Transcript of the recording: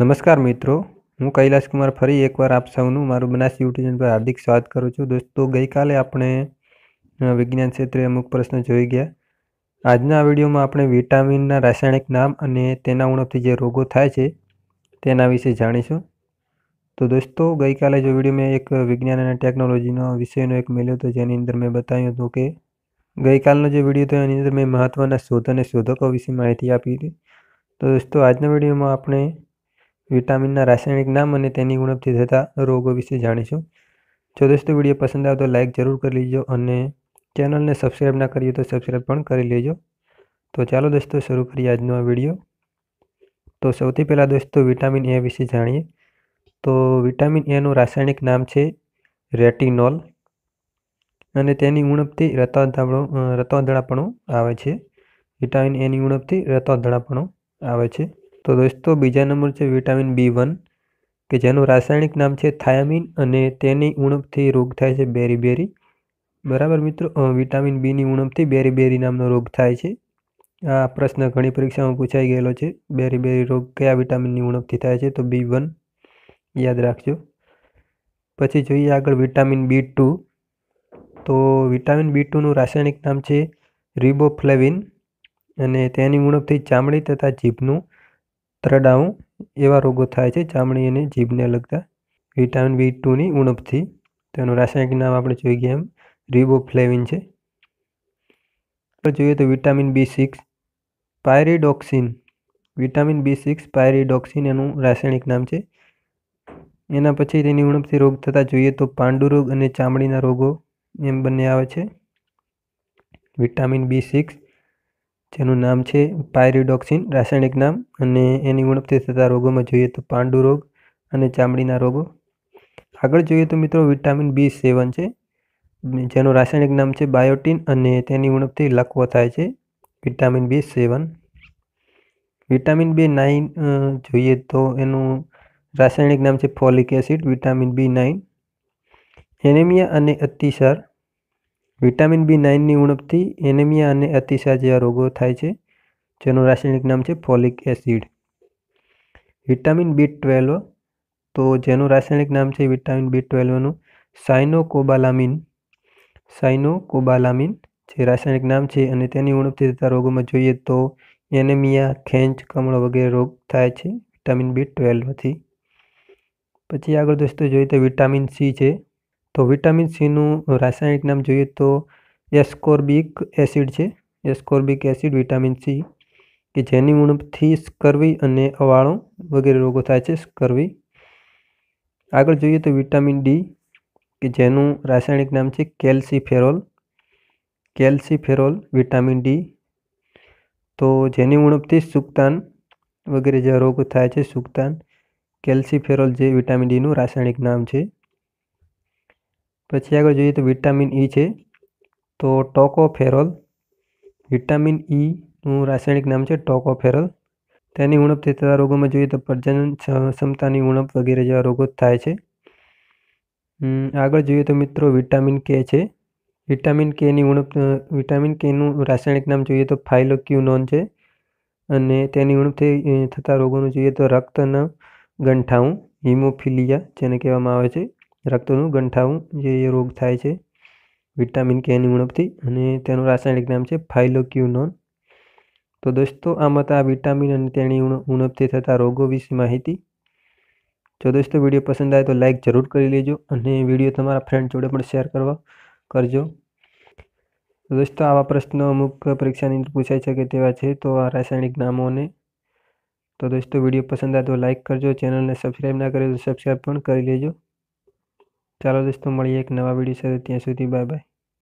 નમસ્કાર મિત્રો હું કૈલાશ ફરી એકવાર આપ સૌનું મારું બનાસ યુટ્યુબ પર હાર્દિક સ્વાગત કરું છું દોસ્તો ગઈકાલે આપણે વિજ્ઞાન ક્ષેત્રે અમુક પ્રશ્ન જોઈ ગયા આજના વિડીયોમાં આપણે વિટામિનના રાસાયણિક નામ અને તેના ઉણપથી જે રોગો થાય છે તેના વિશે જાણીશું તો દોસ્તો ગઈકાલે જો વિડીયો મેં એક વિજ્ઞાન અને ટેકનોલોજીનો વિષયનો એક મેળ્યો હતો જેની અંદર મેં બતાવ્યું હતું કે ગઈકાલનો જે વિડીયો હતો એની અંદર મેં મહત્ત્વના શોધ અને શોધકો વિશે માહિતી આપી હતી તો દોસ્તો આજના વિડીયોમાં આપણે વિટામિનના રાસાયણિક નામ અને તેની ઉણપથી થતા રોગો વિશે જાણીશું જો દોસ્તો વિડીયો પસંદ આવે તો લાઇક જરૂર કરી લેજો અને ચેનલને સબસ્ક્રાઈબ ના કરીએ તો સબસ્ક્રાઈબ પણ કરી લેજો તો ચાલો દોસ્તો શરૂ કરીએ આજનો આ વિડીયો તો સૌથી પહેલાં દોસ્તો વિટામિન એ વિશે જાણીએ તો વિટામિન એનું રાસાયણિક નામ છે રેટિનોલ અને તેની ઉણપથી રતોંધાપણું રતોંધળાપણું આવે છે વિટામિન એની ઉણપથી રતોંધળાપણું આવે છે તો દોસ્તો બીજા નંબર છે વિટામિન બી વન કે જેનું રાસાયણિક નામ છે થાયામિન અને તેની ઉણપથી રોગ થાય છે બેરી બેરી બરાબર મિત્રો વિટામિન બીની ઉણપથી બેરી બેરી નામનો રોગ થાય છે આ પ્રશ્ન ઘણી પરીક્ષામાં પૂછાઈ ગયેલો છે બેરીબેરી રોગ કયા વિટામિનની ઉણપથી થાય છે તો બી વન યાદ રાખજો પછી જોઈએ આગળ વિટામિન બી ટુ તો વિટામિન બી ટુનું રાસાયણિક નામ છે રિબોફ્લેવિન અને તેની ઉણપથી ચામડી તથા જીભનું ત્રડાઉ એવા રોગો થાય છે ચામડી અને જીભને લગતા વિટામિન બી ટુની ઉણપથી તેનું રાસાયણિક નામ આપણે જોઈ ગયા એમ રિબોફ્લેવિન છે આપણે જોઈએ તો vitamin B six pyridoxine vitamin B six pyridoxine એનું રાસાયણિક નામ છે એના પછી તેની ઉણપથી રોગ થતાં જોઈએ તો પાંડુરોગ અને ચામડીના રોગો એમ બંને આવે છે વિટામિન બી સિક્સ જેનું નામ છે પાયરીડોક્સિન રાસાયણિક નામ અને એની ઉણપથી થતા રોગોમાં જોઈએ તો પાંડુ રોગ અને ચામડીના રોગો આગળ જોઈએ તો મિત્રો વિટામિન બી સેવન છે જેનું રાસાયણિક નામ છે બાયોટીન અને તેની ઉણપથી લકવો થાય છે vitamin B seven vitamin B nine જોઈએ તો એનું રાસાયણિક નામ છે folic acid vitamin B nine anaemia અને અતિસાર વિટામિન બી નાઇનની ઉણપથી એનેમિયા અને અતિશા જેવા રોગો થાય છે જેનું રાસાયણિક નામ છે folic acid vitamin B twelve તો જેનું રાસાયણિક નામ છે વિટામિન બી ટ્વેલ્વનું સાયનોકોબાલામિન સાયનોકોબાલામિન જે રાસાયણિક નામ છે અને તેની ઉણપથી થતા રોગોમાં જોઈએ તો એનેમિયા ખેંચ કમળો વગેરે રોગ થાય છે વિટામિન બી ટ્વેલ્વથી પછી આગળ દોસ્તો જોઈએ તો વિટામિન સી છે તો વિટામિન સીનું રાસાયણિક નામ જોઈએ તો એસ્કોર્બિક એસિડ છે એસ્કોર્બિક એસિડ વિટામિન સી કે જેની ઉણપથી સ્કર્વી અને અવાળો વગેરે રોગો થાય છે સ્કર્વી આગળ જોઈએ તો વિટામિન ડી કે જેનું રાસાયણિક નામ છે કેલ્સી ફેરોલ કેલ્સી ફેરોલ વિટામિન ડી તો જેની ઉણપથી સુકતાન વગેરે જેવા રોગો થાય છે સુકતાન કેલ્સી ફેરોલ જે વિટામિન ડીનું રાસાયણિક નામ છે પછી આગળ જોઈએ તો વિટામિન ઈ e છે તો ટોકોફેરોલ વિટામિન ઈનું e રાસાયણિક નામ છે ટોકોફેરોલ તેની ઉણપ થતા રોગોમાં જોઈએ તો પ્રજનન ક્ષમતાની ઉણપ વગેરે જેવા રોગો થાય છે આગળ જોઈએ તો મિત્રો વિટામિન કે છે વિટામિન કેની ઉણપ વિટામિન કેનું રાસાયણિક નામ જોઈએ તો ફાઇલોક્યુનોન છે અને તેની ઉણપ થતા રોગોનું જોઈએ તો રક્તના ગંઠાઉં હિમોફિલિયા જેને કહેવામાં આવે છે રક્તનું ગંઠાવું જે રોગ થાય છે વિટામિન કેની ઉણપથી અને તેનું રાસાયણિક નામ છે ફાઇલોક્યુનોન તો દોસ્તો આમ હતા આ વિટામિન અને તેની ઉણપથી થતા રોગો વિશે માહિતી જો દોસ્તો વિડીયો પસંદ આવે તો લાઇક જરૂર કરી લેજો અને વિડીયો તમારા ફ્રેન્ડ જોડે પણ શેર કરવા કરજો દોસ્તો આવા પ્રશ્નો અમુક પરીક્ષાની અંદર પૂછાઈ શકે તેવા છે તો આ રાસાયણિક નામોને તો દોસ્તો વિડીયો પસંદ આવે તો લાઇક કરજો ચેનલને સબસ્ક્રાઈબ ના કરે તો સબસ્ક્રાઈબ પણ કરી લેજો ચાલો દોસ્તો મળીએ એક નવા વિડીયો સાથે ત્યાં સુધી બાય બાય